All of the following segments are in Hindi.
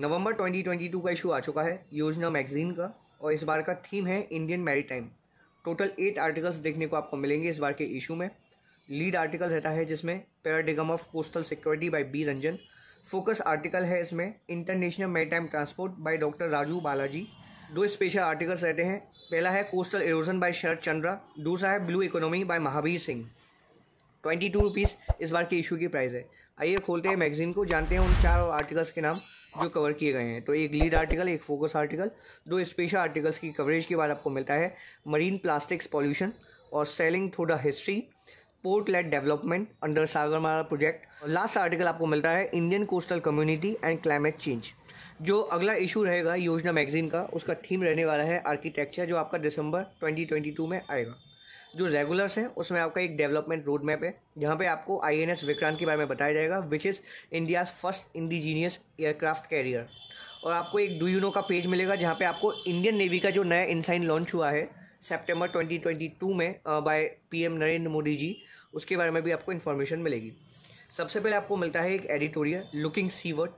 नवंबर 2022 का इशू आ चुका है योजना मैगजीन का और इस बार का थीम है Indian maritime total eight articles देखने को आपको मिलेंगे इस बार के इशू में लीड आर्टिकल रहता है जिसमें paradigm of coastal security by B Ranjan focus article है इसमें international maritime transport by doctor Raju Balaji दो स्पेशल आर्टिकल्स रहते हैं पहला है coastal erosion by Sharad Chandra दूसरा है blue economy by Mahavir Singh twenty two rupees इस बार के इशू की प्राइस है आइए खोलते हैं मैगजीन को जानते हैं उन चार आर्टिकल्स के नाम जो कवर किए गए हैं तो एक लीड आर्टिकल एक फोकस आर्टिकल दो स्पेशल आर्टिकल्स की कवरेज के बाद आपको मिलता है मरीन प्लास्टिक्स पॉल्यूशन और sailing the history port led development under Sagarmala project last article आपको मिलता है Indian coastal community and climate change जो अगला इशू रहेगा योजना मैगजीन का उसका थीम रहने वाला है आर्किटेक्चर जो आपका दिसंबर 2022 में आएगा जो रेगुलर्स हैं उसमें आपका एक डेवलपमेंट रोड मैप है जहाँ पे आपको आई एन एस विक्रांत के बारे में बताया जाएगा which is India's first indigenous aircraft carrier और आपको एक डू यू नो का पेज मिलेगा जहाँ पे आपको इंडियन नेवी का जो नया इंसाइन लॉन्च हुआ है ट्वेंटी टू में बाय एम नरेंद्र मोदी जी उसके बारे में भी आपको इन्फॉर्मेशन मिलेगी सबसे पहले आपको मिलता है एक एडिटोरियल लुकिंग सीवर्ड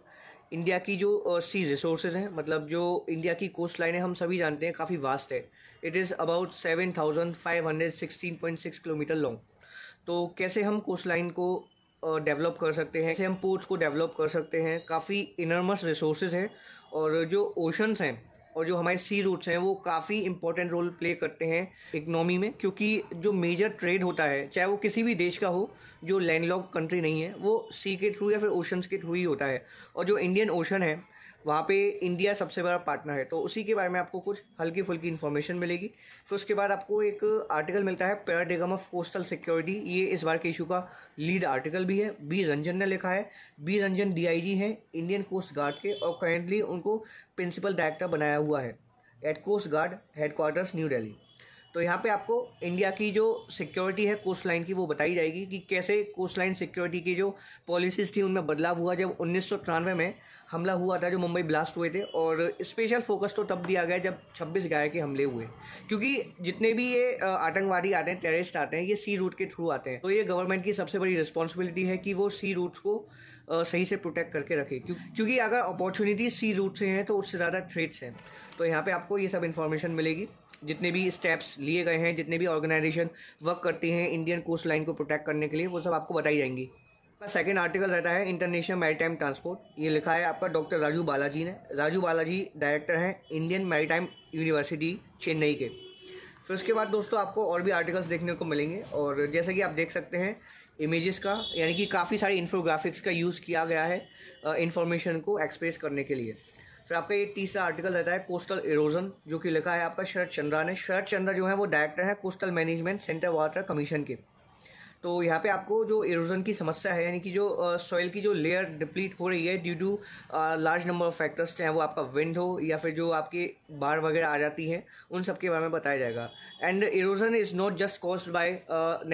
इंडिया की जो सी रिसोर्सेज हैं मतलब जो इंडिया की कोस्ट लाइन है हम सभी जानते हैं काफ़ी वास्ट है it is about seven thousand five hundred sixteen point six kilometre long तो कैसे हम कोस्ट लाइन को डेवलप कर सकते हैं कैसे हम पोर्ट्स को डेवलप कर सकते हैं काफ़ी इनर्मस रिसोर्सेज हैं और जो ओशंस हैं और जो हमारे सी रूट्स हैं वो काफ़ी इंपॉर्टेंट रोल प्ले करते हैं इकनॉमी में क्योंकि जो मेजर ट्रेड होता है चाहे वो किसी भी देश का हो जो लैंडलॉक कंट्री नहीं है वो सी के थ्रू या फिर ओशंस के थ्रू ही होता है और जो इंडियन ओशन है वहाँ पे इंडिया सबसे बड़ा पार्टनर है तो उसी के बारे में आपको कुछ हल्की फुल्की इन्फॉर्मेशन मिलेगी फिर तो उसके बाद आपको एक आर्टिकल मिलता है पैराडिगम ऑफ कोस्टल सिक्योरिटी ये इस बार के इशू का लीड आर्टिकल भी है बी रंजन ने लिखा है बी रंजन डीआईजी हैं इंडियन कोस्ट गार्ड के और करेंटली उनको प्रिंसिपल डायरेक्टर बनाया हुआ है at coast guard headquarters New Delhi तो यहाँ पे आपको इंडिया की जो सिक्योरिटी है कोस्ट लाइन की वो बताई जाएगी कि कैसे कोस्ट लाइन सिक्योरिटी की जो पॉलिसीज़ थी उनमें बदलाव हुआ जब उन्नीस में हमला हुआ था जो मुंबई ब्लास्ट हुए थे और स्पेशल फोकस तो तब दिया गया जब छब्बीस गाय के हमले हुए क्योंकि जितने भी ये आतंकवादी आते हैं टेररिस्ट आते हैं ये सी रूट के थ्रू आते हैं तो ये गवर्नमेंट की सबसे बड़ी रिस्पॉन्सिबिलिटी है कि वो सी रूट्स को सही से प्रोटेक्ट करके रखे क्योंकि अगर अपॉर्चुनिटी सी रूट से हैं तो उससे ज़्यादा थ्रेट्स हैं तो यहाँ पर आपको ये सब इन्फॉर्मेशन मिलेगी जितने भी स्टेप्स लिए गए हैं जितने भी ऑर्गेनाइजेशन वर्क करती हैं इंडियन कोस्ट लाइन को प्रोटेक्ट करने के लिए वो सब आपको बताई जाएंगी सेकेंड आर्टिकल रहता है इंटरनेशनल मैरीटाइम ट्रांसपोर्ट ये लिखा है आपका डॉक्टर राजू बालाजी ने राजू बालाजी डायरेक्टर हैं इंडियन मैरीटाइम यूनिवर्सिटी चेन्नई के फिर उसके बाद दोस्तों आपको और भी आर्टिकल्स देखने को मिलेंगे और जैसा कि आप देख सकते हैं इमेजेस का यानी कि काफ़ी सारे इन्फोग्राफिक्स का यूज़ किया गया है इन्फॉर्मेशन को एक्सप्रेस करने के लिए फिर आपका ये तीसरा आर्टिकल रहता है कोस्टल इरोजन जो कि लिखा है आपका शरद चंद्रा ने शरद चंद्रा जो है वो डायरेक्टर है coastal management centre water commission के तो यहाँ पे आपको जो इरोजन की समस्या है यानी कि जो सॉइल की जो लेयर डिप्लीट हो रही है due to large number of factors चाहे वो आपका विंड हो या फिर जो आपके बाढ़ वगैरह आ जाती है उन सब के बारे में बताया जाएगा and erosion is not just cause by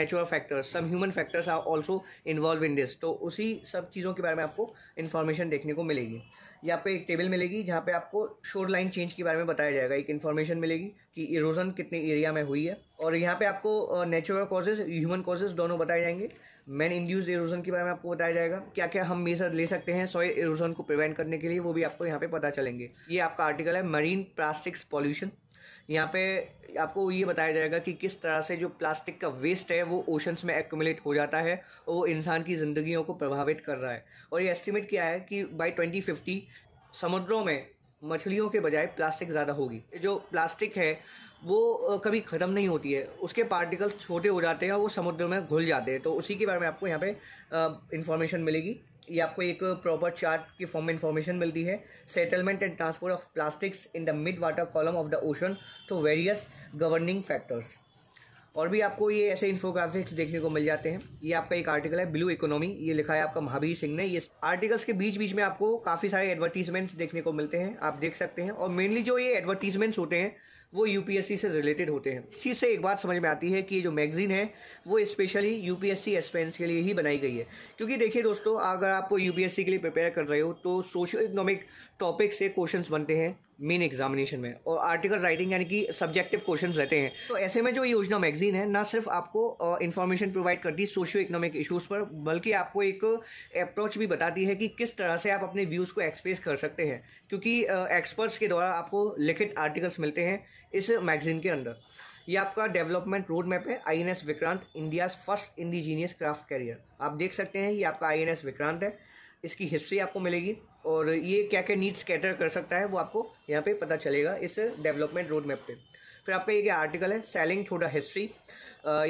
natural factors some human factors are also involve in this तो उसी सब चीज़ों के बारे में आपको इन्फॉर्मेशन देखने को मिलेगी ये आपको एक टेबल मिलेगी जहाँ पे आपको शोर लाइन चेंज के बारे में बताया जाएगा एक इन्फॉर्मेशन मिलेगी कि इरोजन कितने एरिया में हुई है और यहाँ पे आपको नेचुरल कॉजेज ह्यूमन कॉजेज दोनों बताए जाएंगे मैन इंड्यूस्ड इरोजन के बारे में आपको बताया जाएगा क्या क्या हम मेजर ले सकते हैं सॉइल इरोजन को प्रिवेंट करने के लिए वो भी आपको यहाँ पे पता चलेंगे ये आपका आर्टिकल है मरीन प्लास्टिक्स पॉल्यूशन यहाँ पे आपको ये बताया जाएगा कि किस तरह से जो प्लास्टिक का वेस्ट है वो ओशंस में एक्यूमुलेट हो जाता है और वो इंसान की ज़िंदगियों को प्रभावित कर रहा है और ये एस्टिमेट किया है कि बाई ट्वेंटी फिफ्टी समुद्रों में मछलियों के बजाय प्लास्टिक ज़्यादा होगी जो प्लास्टिक है वो कभी ख़त्म नहीं होती है उसके पार्टिकल्स छोटे हो जाते हैं और वो समुद्र में घुल जाते हैं तो उसी के बारे में आपको यहाँ पे इन्फॉर्मेशन मिलेगी ये आपको एक प्रॉपर चार्ट की फॉर्म में इंफॉर्मेशन मिलती है settlement and transport of plastics in the mid water column of the ocean through various governing factors और भी आपको ये ऐसे इन्फोग्राफिक्स देखने को मिल जाते हैं ये आपका एक आर्टिकल है ब्लू इकोनॉमी ये लिखा है आपका महावीर सिंह ने ये आर्टिकल्स के बीच बीच में आपको काफ़ी सारे एडवर्टीजमेंट्स देखने को मिलते हैं आप देख सकते हैं और मेनली जो ये एडवर्टीजमेंट्स होते हैं वो यूपीएससी से रिलेटेड होते हैं इस चीज़ से एक बात समझ में आती है कि ये जो मैगज़ीन है वो स्पेशली यूपीएससी एस्पेरेंट्स के लिए ही बनाई गई है क्योंकि देखिए दोस्तों अगर आप यूपीएससी के लिए प्रिपेयर कर रहे हो तो सोशो इकोनॉमिक टॉपिक से क्वेश्चन बनते हैं मेन एग्जामिनेशन में और आर्टिकल राइटिंग यानी कि सब्जेक्टिव क्वेश्चन रहते हैं तो ऐसे में जो योजना मैगजीन है ना सिर्फ आपको इन्फॉर्मेशन प्रोवाइड करती है सोशियो इकोनॉमिक इशूज़ पर बल्कि आपको एक अप्रोच भी बताती है कि किस तरह से आप अपने व्यूज़ को एक्सप्रेस कर सकते हैं क्योंकि एक्सपर्ट्स के द्वारा आपको लिखित आर्टिकल्स मिलते हैं इस मैगजीन के अंदर ये आपका डेवलपमेंट रोड मैप है I N S Vikrant India's first indigenous craft carrier आप देख सकते हैं ये आपका आई एन एस विक्रांत है इसकी हिस्ट्री आपको मिलेगी और ये क्या क्या नीड्स कैटर कर सकता है वो आपको यहाँ पे पता चलेगा इस डेवलपमेंट रोड मैप पे फिर आपका ये क्या आर्टिकल है सेलिंग थोड़ा हिस्ट्री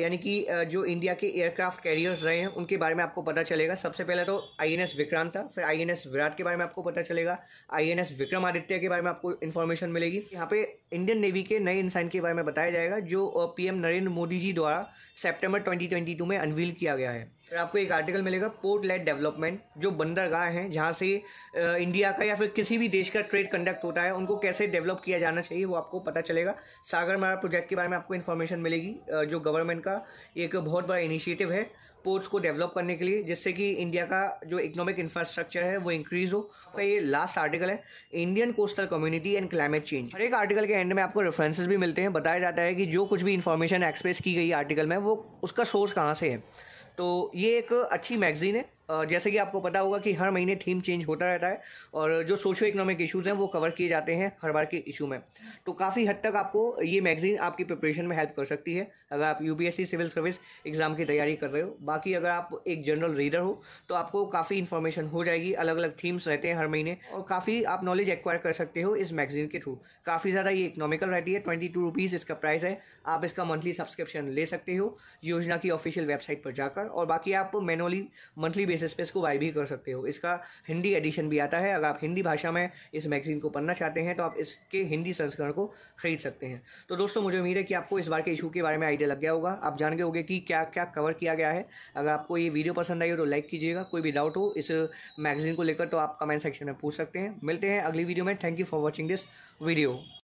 यानी कि जो इंडिया के एयरक्राफ्ट कैरियर्स रहे हैं उनके बारे में आपको पता चलेगा सबसे पहले तो आईएनएस विक्रांत था फिर आईएनएस विराट के बारे में आपको पता चलेगा आईएनएस विक्रमादित्य के बारे में आपको इन्फॉर्मेशन मिलेगी यहाँ पे इंडियन नेवी के नए इंसान के बारे में बताया जाएगा जो पीएम नरेंद्र मोदी जी द्वारा सेप्टेम्बर ट्वेंटी में अनवील किया गया है फिर आपको एक आर्टिकल मिलेगा पोर्ट लेट डेवलपमेंट जो बंदरगाह हैं जहाँ से इंडिया का या फिर किसी भी देश का ट्रेड कंडक्ट होता है उनको कैसे डेवलप किया जाना चाहिए वो आपको पता चलेगा मारा प्रोजेक्ट के बारे में आपको इन्फॉर्मेशन मिलेगी जो गवर्नमेंट का एक बहुत बड़ा इनिशिएटिव है पोर्ट्स को डेवलप करने के लिए जिससे कि इंडिया का जो इकोनॉमिक इंफ्रास्ट्रक्चर है वो इंक्रीज हो तो ये लास्ट आर्टिकल है Indian coastal community and climate change हर एक आर्टिकल के एंड में आपको रेफरेंसेस भी मिलते हैं बताया जाता है कि जो कुछ भी इन्फॉर्मेशन एक्सप्रेस की गई आर्टिकल में वो उसका सोर्स कहाँ से है तो ये एक अच्छी मैगज़ीन है जैसे कि आपको पता होगा कि हर महीने थीम चेंज होता रहता है और जो सोशो इकोनॉमिक इशूज़ हैं वो कवर किए जाते हैं हर बार के इशू में तो काफ़ी हद तक आपको ये मैगजीन आपकी प्रिपरेशन में हेल्प कर सकती है अगर आप यू सिविल सर्विस एग्ज़ाम की तैयारी कर रहे हो बाकी अगर आप एक जनरल रीडर हो तो आपको काफ़ी इन्फॉर्मेशन हो जाएगी अलग अलग थीम्स रहते हैं हर महीने और काफ़ी आप नॉलेज एक्वायर कर सकते हो इस मैगजीन के थ्रू काफ़ी ज़्यादा ये इकोनॉमिकल रहती है ट्वेंटी टू रुपीज़ इसका प्राइस है आप इसका मंथली सब्सक्रिप्शन ले सकते हो योजना की ऑफिशियल वेबसाइट पर जाकर और बाकी आप मैनुअली मंथली इस स्पेस को वाई भी कर सकते हो इसका हिंदी एडिशन भी आता है अगर आप हिंदी भाषा में इस मैगजीन को पढ़ना चाहते हैं तो आप इसके हिंदी संस्करण को खरीद सकते हैं तो दोस्तों मुझे उम्मीद है कि आपको इस बार के इशू के बारे में आइडिया लग गया होगा आप जान गए होंगे कि क्या क्या कवर किया गया है अगर आपको ये वीडियो पसंद आई हो तो लाइक कीजिएगा कोई भी डाउट हो इस मैगजीन को लेकर तो आप कमेंट सेक्शन में पूछ सकते हैं मिलते हैं अगली वीडियो में thank you for watching this video